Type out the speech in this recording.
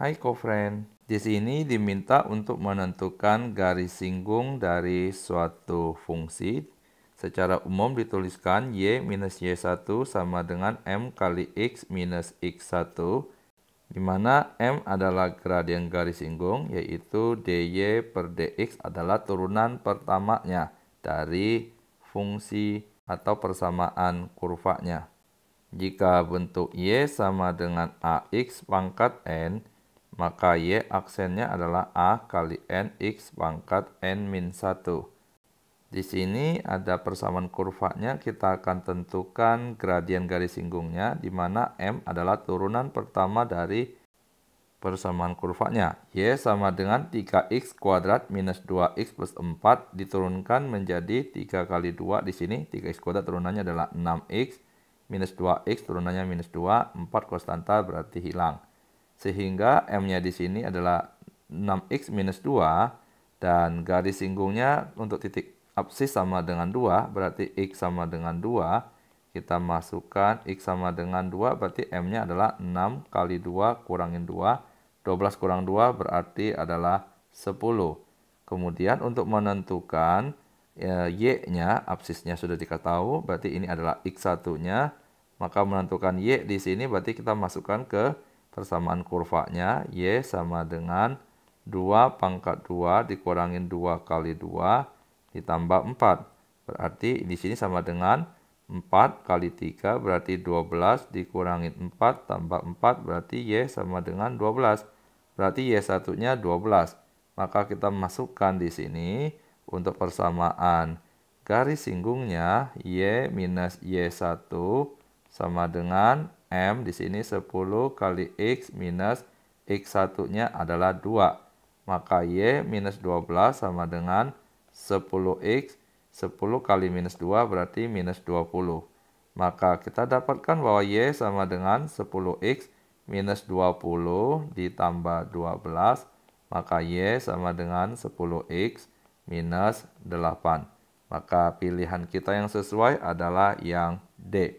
Hai kofren, di sini diminta untuk menentukan garis singgung dari suatu fungsi. Secara umum dituliskan Y minus Y1 sama dengan M kali X minus X1, di mana M adalah gradien garis singgung, yaitu DY per DX adalah turunan pertamanya dari fungsi atau persamaan kurvanya. Jika bentuk Y sama dengan AX pangkat N, maka Y aksennya adalah A kali NX pangkat N min 1. Di sini ada persamaan kurvanya, kita akan tentukan gradien garis singgungnya, di mana M adalah turunan pertama dari persamaan kurvanya. Y sama dengan 3x kuadrat minus 2x plus 4 diturunkan menjadi 3 kali 2 di sini. 3x kuadrat turunannya adalah 6x minus 2x turunannya minus 2. 4 konstanta berarti hilang. Sehingga M-nya di sini adalah 6X minus 2 dan garis singgungnya untuk titik absis sama dengan 2 berarti X sama dengan 2 kita masukkan X sama dengan 2 berarti M-nya adalah 6 kali 2 kurangin 2 12 kurang 2 berarti adalah 10 kemudian untuk menentukan Y-nya ya, absisnya sudah diketahui berarti ini adalah X1 nya maka menentukan Y di sini berarti kita masukkan ke persamaan kurvanya Y sama dengan 2 pangkat 2 dikurangin 2 kali 2 ditambah 4. Berarti di sini sama dengan 4 kali 3 berarti 12 dikurangin 4 tambah 4 berarti Y sama dengan 12. Berarti Y satunya 12. Maka kita masukkan di sini untuk persamaan. Garis singgungnya Y minus Y1 sama dengan M di sini 10 kali X minus x satunya adalah 2. Maka Y minus 12 sama dengan 10X. 10 kali minus 2 berarti minus 20. Maka kita dapatkan bahwa Y sama dengan 10X minus 20 ditambah 12. Maka Y sama dengan 10X minus 8. Maka pilihan kita yang sesuai adalah yang D.